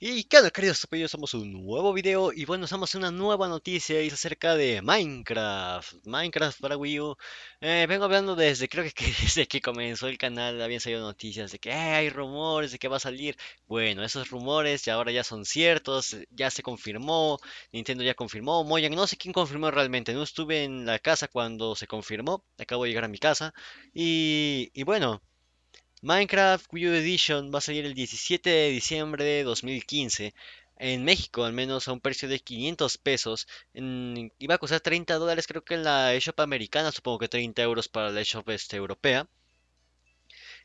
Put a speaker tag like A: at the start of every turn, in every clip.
A: Y claro, queridos estamos somos un nuevo video y bueno, somos una nueva noticia y es acerca de Minecraft, Minecraft para Wii U. Eh, vengo hablando desde, creo que desde que comenzó el canal habían salido noticias de que eh, hay rumores de que va a salir. Bueno, esos rumores ya ahora ya son ciertos, ya se confirmó, Nintendo ya confirmó, Mojang, no sé quién confirmó realmente, no estuve en la casa cuando se confirmó, acabo de llegar a mi casa y, y bueno... Minecraft Wii U Edition va a salir el 17 de diciembre de 2015 en México al menos a un precio de 500 pesos. iba a costar 30 dólares creo que en la eShop americana, supongo que 30 euros para la eShop este, europea.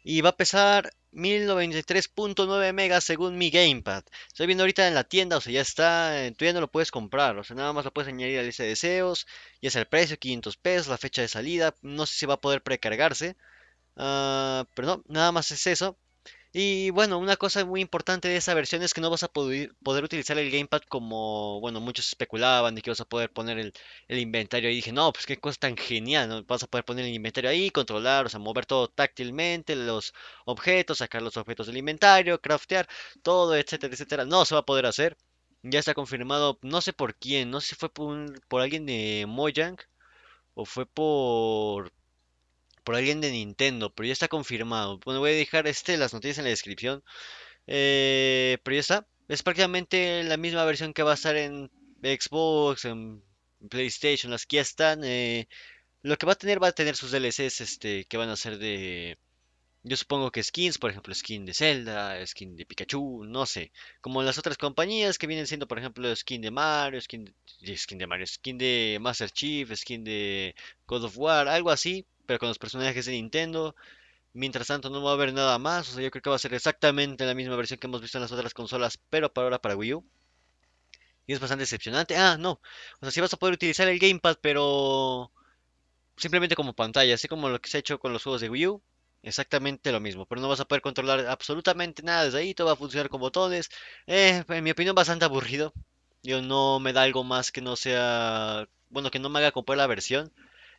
A: Y va a pesar 1093.9 megas según mi gamepad. Estoy viendo ahorita en la tienda, o sea, ya está, eh, tú ya no lo puedes comprar, o sea, nada más lo puedes añadir a la lista de deseos, Y es el precio, 500 pesos, la fecha de salida, no sé si va a poder precargarse. Ah, pero no, nada más es eso. Y bueno, una cosa muy importante de esa versión es que no vas a poder, utilizar el gamepad como, bueno, muchos especulaban de que vas a poder poner el, inventario Y dije, no, pues qué cosa tan genial, Vas a poder poner el inventario ahí, controlar, o sea, mover todo táctilmente, los objetos, sacar los objetos del inventario, craftear, todo, etcétera, etcétera. No se va a poder hacer. Ya está confirmado, no sé por quién, no sé si fue por, por alguien de Mojang o fue por por alguien de Nintendo, pero ya está confirmado. Bueno, voy a dejar este, las noticias en la descripción. Eh, pero ya está. Es prácticamente la misma versión que va a estar en Xbox, en PlayStation, las que ya están. Eh, lo que va a tener va a tener sus DLCs este, que van a ser de... Yo supongo que skins, por ejemplo, skin de Zelda, skin de Pikachu, no sé. Como las otras compañías que vienen siendo, por ejemplo, skin de Mario, skin skin de Mario, skin de Master Chief, skin de God of War, algo así pero con los personajes de Nintendo. Mientras tanto no va a haber nada más, o sea, yo creo que va a ser exactamente la misma versión que hemos visto en las otras consolas, pero para ahora para Wii U. Y es bastante decepcionante. Ah, no. O sea, sí vas a poder utilizar el gamepad, pero simplemente como pantalla, así como lo que se ha hecho con los juegos de Wii U. Exactamente lo mismo, pero no vas a poder controlar absolutamente nada desde ahí, todo va a funcionar con botones. Eh, en mi opinión, bastante aburrido. Yo no me da algo más que no sea, bueno, que no me haga comprar la versión.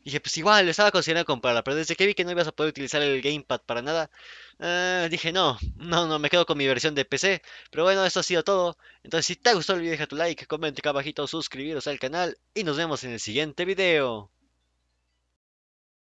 A: Y dije, pues igual, estaba considerando comprarla, pero desde que vi que no ibas a poder utilizar el gamepad para nada, eh, dije, no, no, no, me quedo con mi versión de PC. Pero bueno, eso ha sido todo. Entonces, si te gustó el video, deja tu like, comenta acá abajito, suscribiros al canal y nos vemos en el siguiente video.